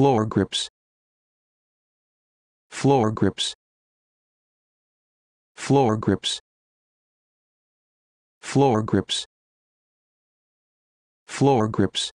floor grips floor grips floor grips floor grips floor grips